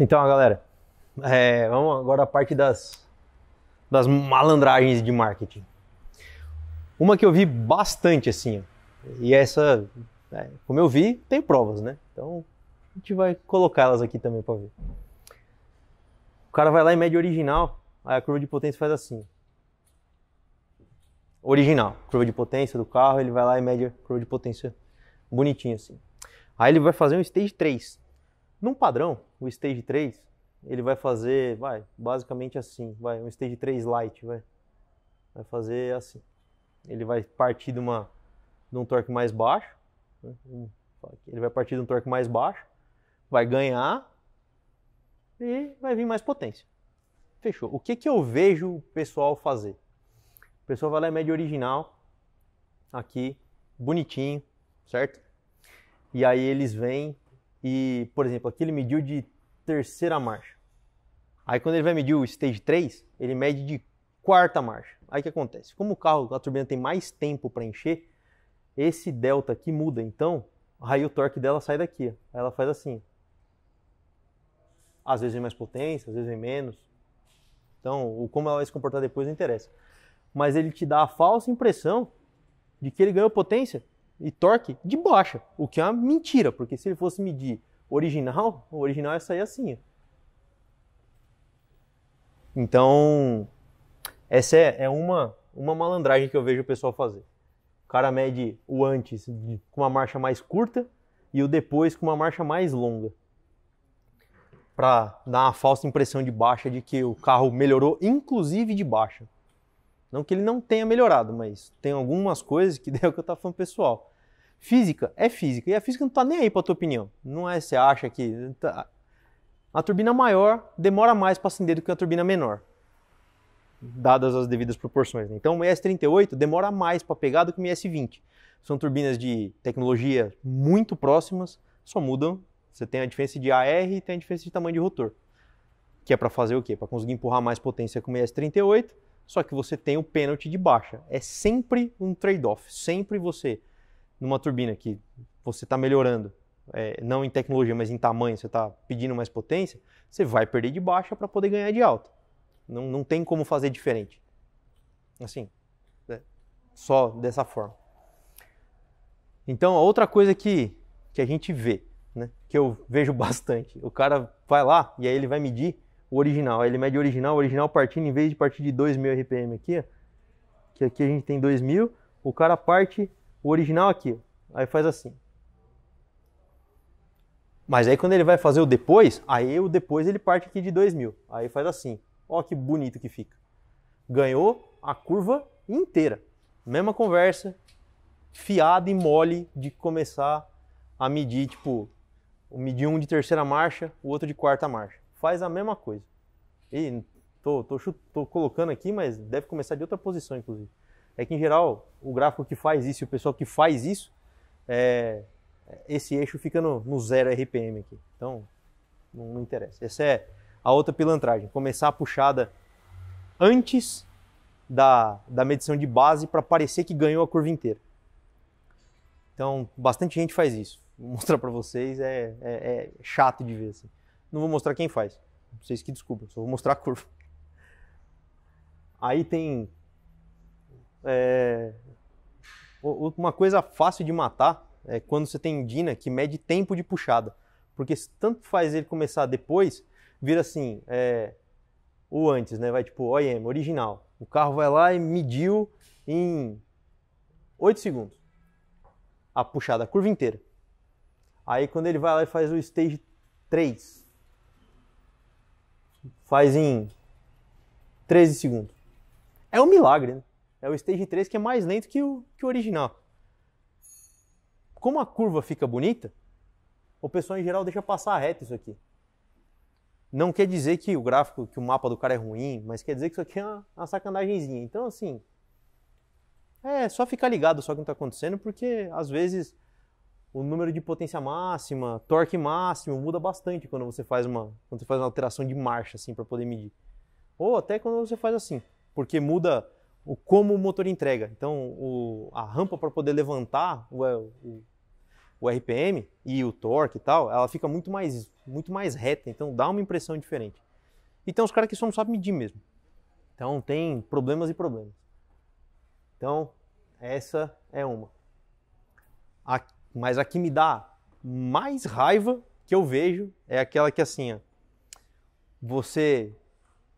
Então, galera, é, vamos agora à parte das, das malandragens de marketing. Uma que eu vi bastante, assim, e essa, é, como eu vi, tem provas, né? Então, a gente vai colocar elas aqui também para ver. O cara vai lá e mede original, aí a curva de potência faz assim. Original, curva de potência do carro, ele vai lá e mede a curva de potência bonitinha assim. Aí ele vai fazer um stage 3. Num padrão, o Stage 3, ele vai fazer, vai, basicamente assim, vai, um Stage 3 light, vai. Vai fazer assim. Ele vai partir de, uma, de um torque mais baixo, né? ele vai partir de um torque mais baixo, vai ganhar e vai vir mais potência. Fechou. O que, que eu vejo o pessoal fazer? O pessoal vai lá e mede original, aqui, bonitinho, certo? E aí eles vêm e, por exemplo, aqui ele mediu de terceira marcha. Aí quando ele vai medir o stage 3, ele mede de quarta marcha. Aí o que acontece? Como o carro, a turbina tem mais tempo para encher, esse delta aqui muda. Então, aí o torque dela sai daqui. Ela faz assim. Às vezes vem mais potência, às vezes vem menos. Então, o como ela vai se comportar depois não interessa. Mas ele te dá a falsa impressão de que ele ganhou potência e torque de baixa, o que é uma mentira, porque se ele fosse medir original, o original ia sair assim. Então, essa é, é, uma, uma malandragem que eu vejo o pessoal fazer. O cara mede o antes com uma marcha mais curta e o depois com uma marcha mais longa. Para dar uma falsa impressão de baixa de que o carro melhorou, inclusive de baixa. Não que ele não tenha melhorado, mas tem algumas coisas que deu que eu estava falando pessoal. Física é física, e a física não está nem aí a tua opinião. Não é você acha que. Tá, a turbina maior demora mais para acender do que a turbina menor, dadas as devidas proporções. Né? Então, o MS 38 demora mais para pegar do que o MS 20 São turbinas de tecnologia muito próximas, só mudam. Você tem a diferença de AR e tem a diferença de tamanho de rotor, que é para fazer o quê? Para conseguir empurrar mais potência com o MS 38 só que você tem o pênalti de baixa. É sempre um trade-off. Sempre você, numa turbina que você está melhorando, é, não em tecnologia, mas em tamanho, você está pedindo mais potência, você vai perder de baixa para poder ganhar de alta. Não, não tem como fazer diferente. Assim, é, só dessa forma. Então, a outra coisa que, que a gente vê, né, que eu vejo bastante, o cara vai lá e aí ele vai medir o original. Ele mede o original, o original partindo, em vez de partir de 2.000 RPM aqui, ó, que aqui a gente tem 2.000, o cara parte o original aqui, aí faz assim. Mas aí quando ele vai fazer o depois, aí o depois ele parte aqui de 2.000, aí faz assim. Olha que bonito que fica. Ganhou a curva inteira. Mesma conversa, fiada e mole de começar a medir, tipo, medir um de terceira marcha, o outro de quarta marcha faz a mesma coisa. E tô, tô, tô colocando aqui, mas deve começar de outra posição, inclusive. É que, em geral, o gráfico que faz isso e o pessoal que faz isso, é, é esse eixo fica no, no zero RPM aqui. Então, não, não interessa. Essa é a outra pilantragem. Começar a puxada antes da, da medição de base para parecer que ganhou a curva inteira. Então, bastante gente faz isso. Vou mostrar para vocês, é, é, é, chato de ver. Assim. Não vou mostrar quem faz. Vocês que descubram, só vou mostrar a curva. Aí tem. É, uma coisa fácil de matar é quando você tem Dina que mede tempo de puxada. Porque tanto faz ele começar depois, vira assim, é, o antes, né? Vai tipo OEM, original. O carro vai lá e mediu em 8 segundos a puxada, a curva inteira. Aí quando ele vai lá e faz o stage 3, faz em 13 segundos. É um milagre, né? É o Stage 3 que é mais lento que o, que o original. Como a curva fica bonita, o pessoal em geral deixa passar reto isso aqui. Não quer dizer que o gráfico, que o mapa do cara é ruim, mas quer dizer que isso aqui é uma, uma sacanagemzinha. Então, assim, é só ficar ligado só que não está acontecendo, porque às vezes o número de potência máxima, torque máximo, muda bastante quando você faz uma, quando você faz uma alteração de marcha assim para poder medir. Ou até quando você faz assim, porque muda o como o motor entrega. Então, o, a rampa para poder levantar o, é, o, o, RPM e o torque e tal, ela fica muito mais muito mais reta, então dá uma impressão diferente. Então, os caras que só não sabem medir mesmo. Então, tem problemas e problemas. Então, essa é uma. Aqui mas a que me dá mais raiva que eu vejo é aquela que assim, ó, você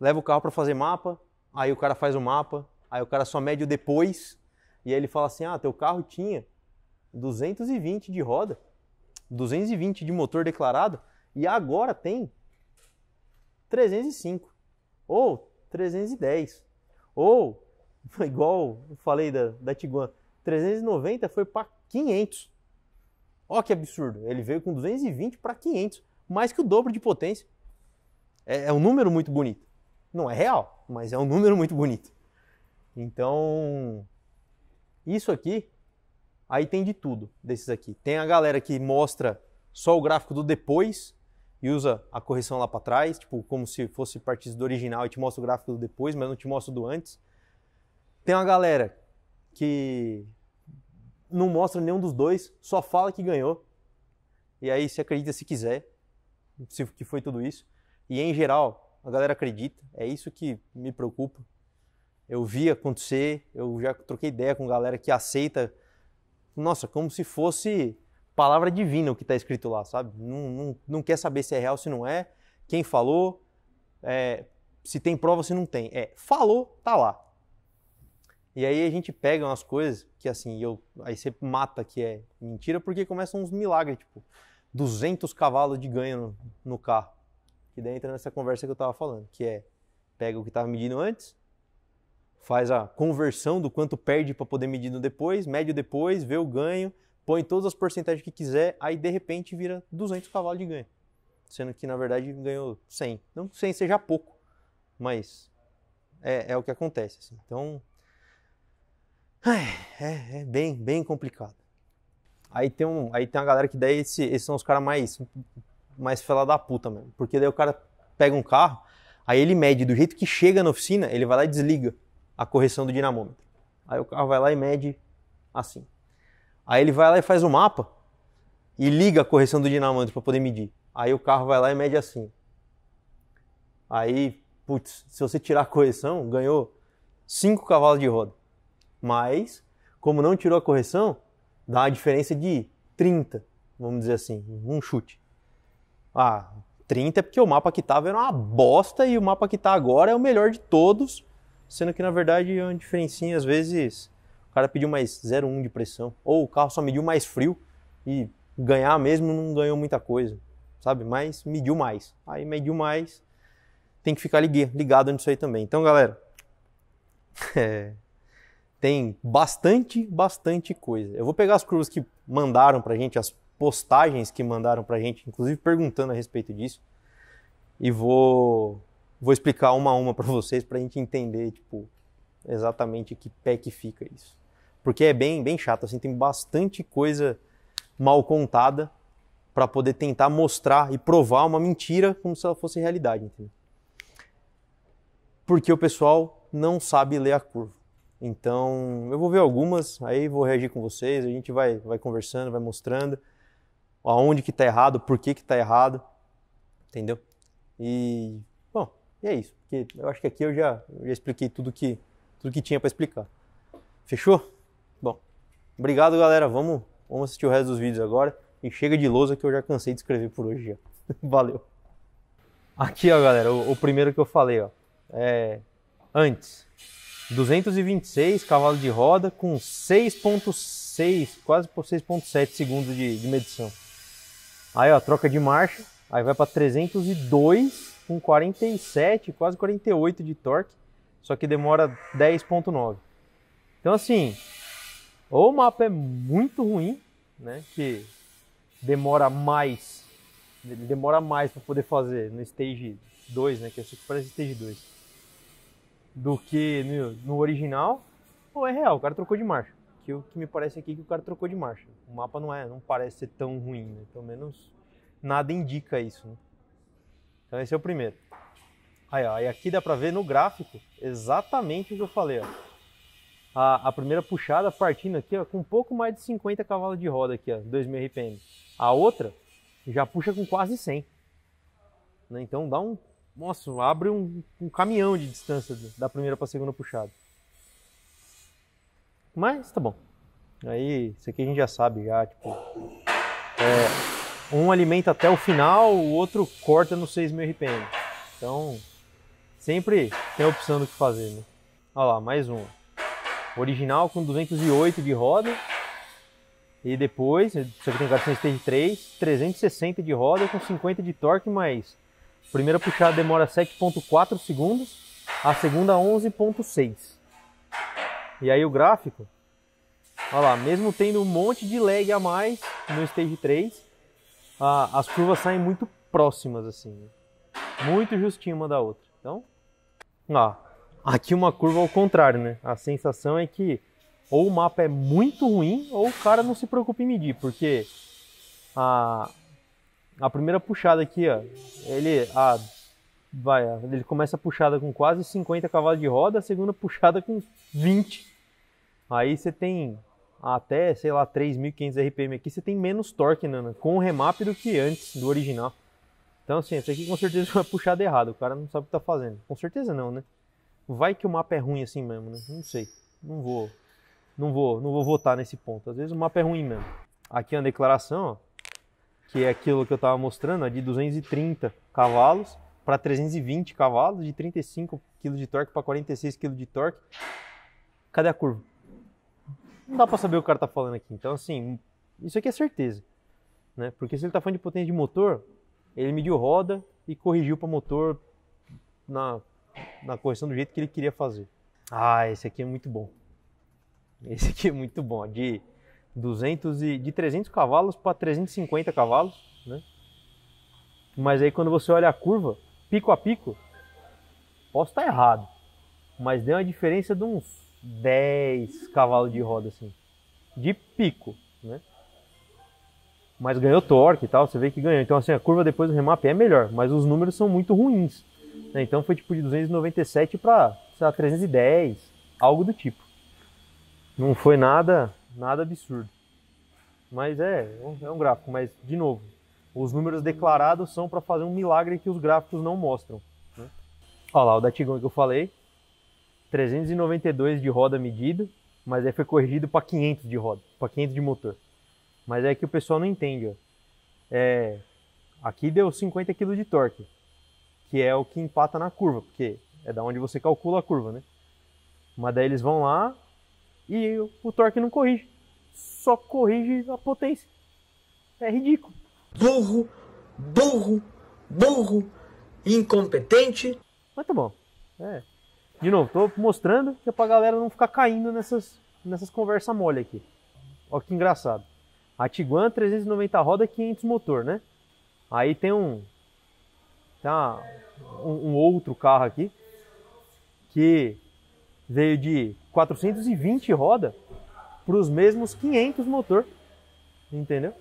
leva o carro para fazer mapa, aí o cara faz o mapa, aí o cara só mede o depois, e aí ele fala assim: "Ah, teu carro tinha 220 de roda, 220 de motor declarado e agora tem 305 ou 310 ou igual eu falei da da Tiguan, 390 foi para 500. Ó que absurdo, ele veio com 220 para 500, mais que o dobro de potência. É, é um número muito bonito. Não é real, mas é um número muito bonito. Então, isso aqui, aí tem de tudo desses aqui. Tem a galera que mostra só o gráfico do depois e usa a correção lá para trás, tipo, como se fosse partido do original e te mostra o gráfico do depois, mas não te mostra o do antes. Tem uma galera que não mostra nenhum dos dois, só fala que ganhou. E aí se acredita se quiser, se que foi tudo isso. E em geral, a galera acredita, é isso que me preocupa. Eu vi acontecer, eu já troquei ideia com galera que aceita, nossa, como se fosse palavra divina o que está escrito lá, sabe? Não, não, não quer saber se é real, se não é, quem falou, é, se tem prova, se não tem. É, falou, tá lá. E aí a gente pega umas coisas que assim, eu, aí você mata que é mentira, porque começam uns milagres, tipo, 200 cavalos de ganho no, no carro. Que daí entra nessa conversa que eu tava falando, que é pega o que tava medindo antes, faz a conversão do quanto perde para poder medir no depois, mede depois, vê o ganho, põe todas as porcentagens que quiser, aí de repente vira 200 cavalos de ganho. Sendo que na verdade ganhou 100. Não que 100 seja pouco, mas é, é o que acontece. Assim. Então é, é bem, bem complicado. Aí tem, um, aí tem uma galera que daí esse, esses são os caras mais, mais fela da puta mesmo. Porque daí o cara pega um carro, aí ele mede do jeito que chega na oficina, ele vai lá e desliga a correção do dinamômetro. Aí o carro vai lá e mede assim. Aí ele vai lá e faz o um mapa e liga a correção do dinamômetro para poder medir. Aí o carro vai lá e mede assim. Aí, putz, se você tirar a correção, ganhou 5 cavalos de roda. Mas, como não tirou a correção, dá uma diferença de 30, vamos dizer assim, um chute. Ah, 30 é porque o mapa que estava era uma bosta e o mapa que está agora é o melhor de todos, sendo que na verdade é uma diferencinha, às vezes o cara pediu mais 0,1 de pressão, ou o carro só mediu mais frio e ganhar mesmo não ganhou muita coisa, sabe? Mas mediu mais. Aí mediu mais, tem que ficar ligado nisso aí também. Então, galera, é, tem bastante, bastante coisa. Eu vou pegar as curvas que mandaram para a gente, as postagens que mandaram para a gente, inclusive perguntando a respeito disso, e vou, vou explicar uma a uma para vocês para a gente entender tipo, exatamente que pé que fica isso. Porque é bem, bem chato, assim, tem bastante coisa mal contada para poder tentar mostrar e provar uma mentira como se ela fosse realidade, entendeu? Porque o pessoal não sabe ler a curva. Então, eu vou ver algumas, aí vou reagir com vocês, a gente vai, vai conversando, vai mostrando aonde que tá errado, por que que tá errado, entendeu? E, bom, e é isso. Porque eu acho que aqui eu já, eu já expliquei tudo que, tudo que tinha para explicar. Fechou? Bom, obrigado, galera. Vamos, vamos assistir o resto dos vídeos agora. E chega de lousa que eu já cansei de escrever por hoje. Já. Valeu. Aqui, ó, galera, o, o primeiro que eu falei, ó. É, antes, 226 cavalos de roda com 6.6, quase por 6.7 segundos de, de, medição. Aí ó, troca de marcha, aí vai para 302 com 47, quase 48 de torque, só que demora 10.9. Então assim, ou o mapa é muito ruim, né, que demora mais, ele demora mais para poder fazer no stage 2, né, que é parece stage 2 do que no, no original, ou é real, o cara trocou de marcha. Que o que me parece aqui é que o cara trocou de marcha. O mapa não é, não parece ser tão ruim, né? Pelo menos nada indica isso. Né? Então esse é o primeiro. Aí, ó, aqui dá para ver no gráfico exatamente o que eu falei. Ó. A, a primeira puxada partindo aqui ó, com um pouco mais de 50 cavalos de roda aqui, ó, 2.000 RPM. A outra já puxa com quase 100. Né? Então dá um nossa, abre um, um caminhão de distância da primeira para a segunda puxada. Mas tá bom. Aí, isso aqui a gente já sabe, já, tipo. É, um alimenta até o final, o outro corta no 6.000 RPM. Então, sempre tem a opção do que fazer, né? Olha lá, mais um Original com 208 de roda. E depois, isso aqui tem 3, 360 de roda com 50 de torque, mais Primeira puxada demora 7.4 segundos, a segunda 11.6. E aí o gráfico, olha lá, mesmo tendo um monte de lag a mais no stage 3, a, as curvas saem muito próximas assim, né? muito justinho uma da outra. Então, ó, aqui uma curva ao contrário, né? A sensação é que ou o mapa é muito ruim ou o cara não se preocupa em medir, porque a, a primeira puxada aqui, ó, ele a vai, ele começa a puxada com quase 50 cavalos de roda, a segunda puxada com 20. Aí você tem até, sei lá, 3.500 RPM aqui, você tem menos torque Nana, com o remap do que antes do original. Então, assim, isso aqui com certeza foi puxada errada, o cara não sabe o que tá fazendo. Com certeza não, né? Vai que o mapa é ruim assim mesmo, né? Não sei. Não vou não vou, não vou votar nesse ponto. Às vezes o mapa é ruim mesmo. Aqui é uma declaração, ó que é aquilo que eu estava mostrando, é de 230 cavalos para 320 cavalos, de 35 kg de torque para 46 kg de torque. Cadê a curva? Não dá para saber o que o cara está falando aqui. Então, assim, isso aqui é certeza. Né? Porque se ele está falando de potência de motor, ele mediu roda e corrigiu para motor na, na correção do jeito que ele queria fazer. Ah, esse aqui é muito bom. Esse aqui é muito bom. De 200 e, de 300 cavalos para 350 cavalos, né? Mas aí quando você olha a curva, pico a pico, posso estar errado, mas deu uma diferença de uns 10 cavalos de roda assim, de pico, né? Mas ganhou torque e tal, você vê que ganhou. Então assim, a curva depois do remap é melhor, mas os números são muito ruins. Né? Então foi tipo de 297 para 310, algo do tipo. Não foi nada nada absurdo. Mas é, é, é um gráfico. Mas, de novo, os números declarados são para fazer um milagre que os gráficos não mostram. Né? Olha lá, o da Tigon que eu falei, 392 de roda medida, mas aí foi corrigido para 500 de roda, para 500 de motor. Mas é que o pessoal não entende. Ó. É, aqui deu 50 kg de torque, que é o que empata na curva, porque é da onde você calcula a curva, né? Mas daí eles vão lá, e o torque não corrige. Só corrige a potência. É ridículo. Burro, burro, burro, incompetente. Mas tá bom. É. De novo, tô mostrando que é pra galera não ficar caindo nessas, nessas conversas mole aqui. Olha que engraçado. A Tiguan 390 roda, 500 motor, né? Aí tem um. Tem um, um outro carro aqui. Que veio de 420 roda para os mesmos 500 motor, entendeu?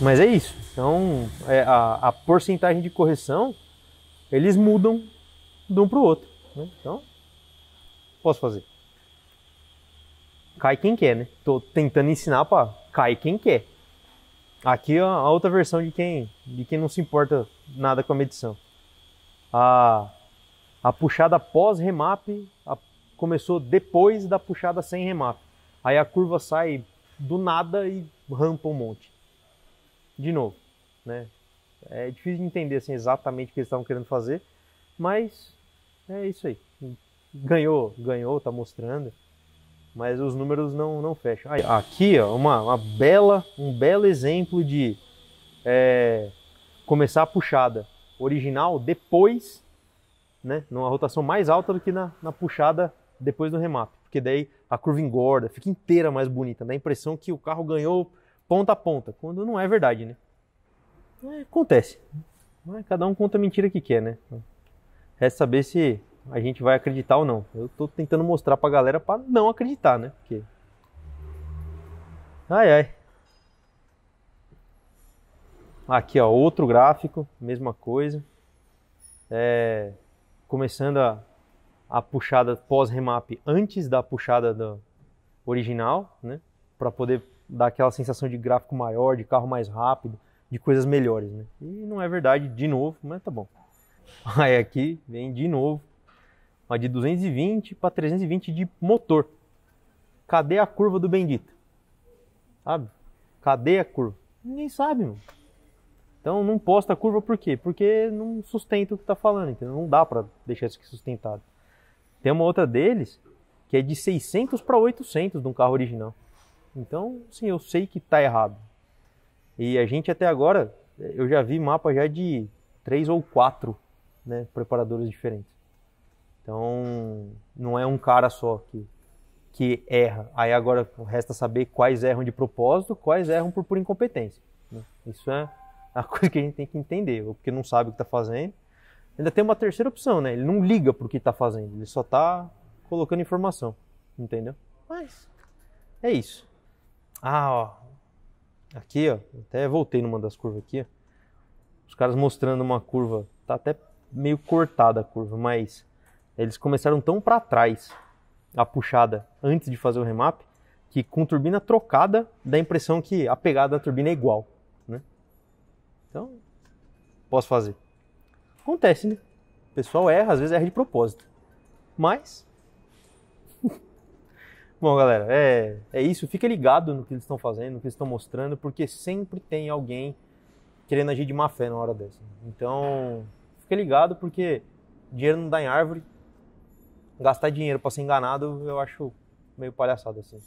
Mas é isso. Então é, a, a, porcentagem de correção eles mudam de um para o outro. Né? Então posso fazer. Cai quem quer, né? Tô tentando ensinar para cai quem quer. Aqui é a outra versão de quem de quem não se importa nada com a medição. A, a puxada pós remap, a começou depois da puxada sem remap. Aí a curva sai do nada e rampa um monte. De novo, né? É difícil de entender assim, exatamente o que eles estavam querendo fazer, mas é isso aí. Ganhou, ganhou, tá mostrando, mas os números não, não fecham. Aí, aqui, ó, uma, uma bela, um belo exemplo de é, começar a puxada original depois, né, numa rotação mais alta do que na, na puxada depois do remap, porque daí a curva engorda, fica inteira mais bonita, dá a impressão que o carro ganhou ponta a ponta, quando não é verdade, né? É, acontece. Mas cada um conta a mentira que quer, né? Resta saber se a gente vai acreditar ou não. Eu tô tentando mostrar pra galera pra não acreditar, né? Porque... Ai, ai. Aqui, ó, outro gráfico, mesma coisa. É... Começando a a puxada pós-remap antes da puxada do original, né? Para poder dar aquela sensação de gráfico maior, de carro mais rápido, de coisas melhores, né? E não é verdade de novo, mas tá bom. Aí aqui vem de novo uma de 220 para 320 de motor. Cadê a curva do bendito? Sabe? Cadê a curva? Ninguém sabe, mano. Então não posta a curva por quê? Porque não sustenta o que está falando, entendeu? Não dá para deixar isso aqui sustentado. Tem uma outra deles que é de 600 para 800 de um carro original. Então, sim, eu sei que está errado. E a gente até agora, eu já vi mapa já de três ou quatro né, preparadores diferentes. Então, não é um cara só que, que erra. Aí agora resta saber quais erram de propósito, quais erram por, por incompetência. Né? Isso é a coisa que a gente tem que entender. Ou porque não sabe o que está fazendo, Ainda tem uma terceira opção, né? Ele não liga pro que está fazendo, ele só está colocando informação, entendeu? Mas é isso. Ah, ó. Aqui, ó, até voltei numa das curvas aqui, ó. Os caras mostrando uma curva, tá até meio cortada a curva, mas eles começaram tão para trás a puxada antes de fazer o remap que com turbina trocada dá a impressão que a pegada da turbina é igual, né? Então, posso fazer. Acontece, né? O pessoal erra, às vezes erra de propósito. Mas. Bom, galera, é, é isso. Fica ligado no que eles estão fazendo, no que eles estão mostrando, porque sempre tem alguém querendo agir de má fé na hora dessa. Então, fica ligado, porque dinheiro não dá em árvore. Gastar dinheiro para ser enganado, eu acho meio palhaçada assim.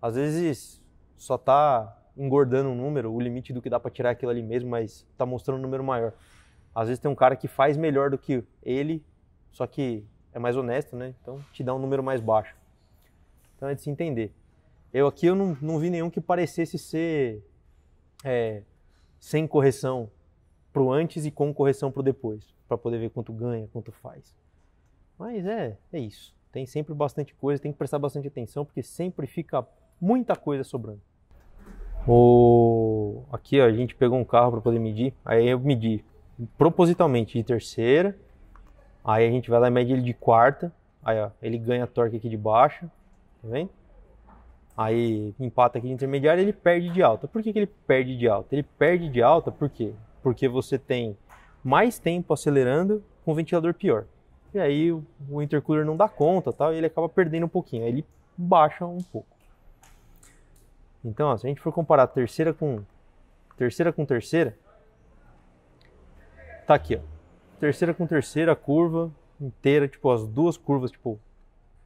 Às vezes só tá engordando um número, o limite do que dá para tirar aquilo ali mesmo, mas tá mostrando um número maior. Às vezes tem um cara que faz melhor do que ele, só que é mais honesto, né? Então te dá um número mais baixo. Então é de se entender. Eu aqui eu não, não vi nenhum que parecesse ser é, sem correção pro antes e com correção pro depois, para poder ver quanto ganha, quanto faz. Mas é, é isso. Tem sempre bastante coisa, tem que prestar bastante atenção, porque sempre fica muita coisa sobrando. O... Aqui ó, a gente pegou um carro para poder medir, aí eu medi propositalmente de terceira. Aí a gente vai lá e mede ele de quarta. Aí, ó, ele ganha torque aqui de baixa. Tá vendo? Aí empata aqui de intermediária ele perde de alta. Por que, que ele perde de alta? Ele perde de alta por quê? Porque você tem mais tempo acelerando com ventilador pior. E aí o, o intercooler não dá conta tal, e ele acaba perdendo um pouquinho. Aí ele baixa um pouco. Então, ó, se a gente for comparar terceira com terceira com terceira, tá aqui, ó. Terceira com terceira, curva inteira, tipo, as duas curvas, tipo,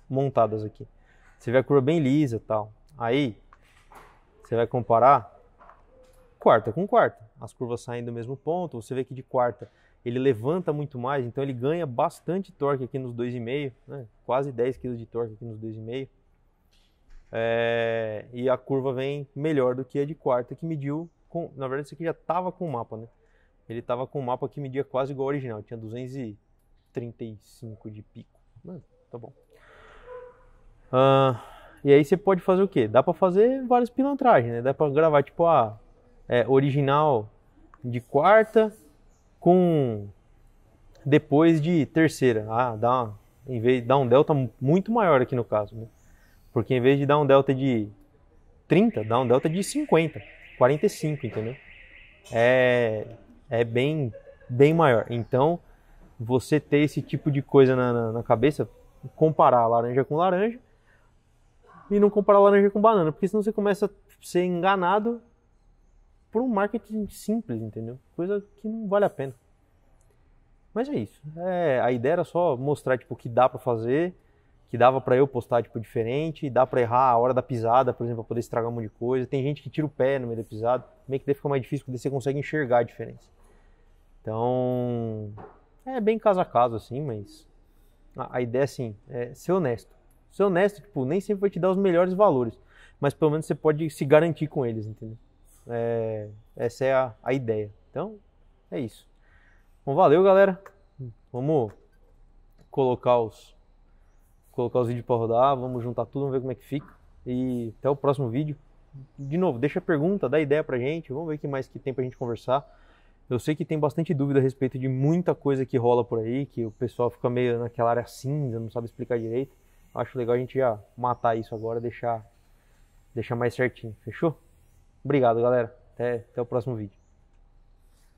montadas aqui. Você vê a curva bem lisa e tal. Aí, você vai comparar quarta com quarta. As curvas saem do mesmo ponto, você vê que de quarta ele levanta muito mais, então ele ganha bastante torque aqui nos 2,5, né? quase 10 kg de torque aqui nos 2,5. É, e a curva vem melhor do que a de quarta, que mediu, com, na verdade isso aqui já estava com o mapa, né? ele tava com um mapa que media quase igual ao original, tinha 235 de pico. Mano, tá bom. Uh, e aí você pode fazer o quê? Dá para fazer várias pilantragens, né? Dá para gravar tipo a ah, é, original de quarta com depois de terceira. Ah, dá uma, em vez dá um delta muito maior aqui no caso, né? Porque em vez de dar um delta de 30, dá um delta de 50, 45, entendeu? É, é bem, bem maior. Então, você ter esse tipo de coisa na, na, na cabeça, comparar laranja com laranja e não comparar laranja com banana, porque senão você começa a ser enganado por um marketing simples, entendeu? Coisa que não vale a pena. Mas é isso. É, a ideia era só mostrar tipo o que dá para fazer, que dava para eu postar tipo diferente, dá para errar a hora da pisada, por exemplo, para poder estragar um monte de coisa. Tem gente que tira o pé no meio da pisada, meio que daí fica mais difícil porque você consegue enxergar a diferença. Então, é bem caso a caso, assim, mas a, a ideia, assim, é ser honesto. Ser honesto, tipo, nem sempre vai te dar os melhores valores, mas pelo menos você pode se garantir com eles, entendeu? É, essa é a, a ideia. Então, é isso. Bom, valeu, galera. Vamos colocar os colocar os vídeos para rodar, vamos juntar tudo, vamos ver como é que fica. E até o próximo vídeo. De novo, deixa a pergunta, dá ideia pra gente, vamos ver o que mais que tem pra gente conversar. Eu sei que tem bastante dúvida a respeito de muita coisa que rola por aí, que o pessoal fica meio naquela área cinza, não sabe explicar direito. Acho legal a gente já matar isso agora, deixar, deixar mais certinho. Fechou? Obrigado, galera. Até, até o próximo vídeo.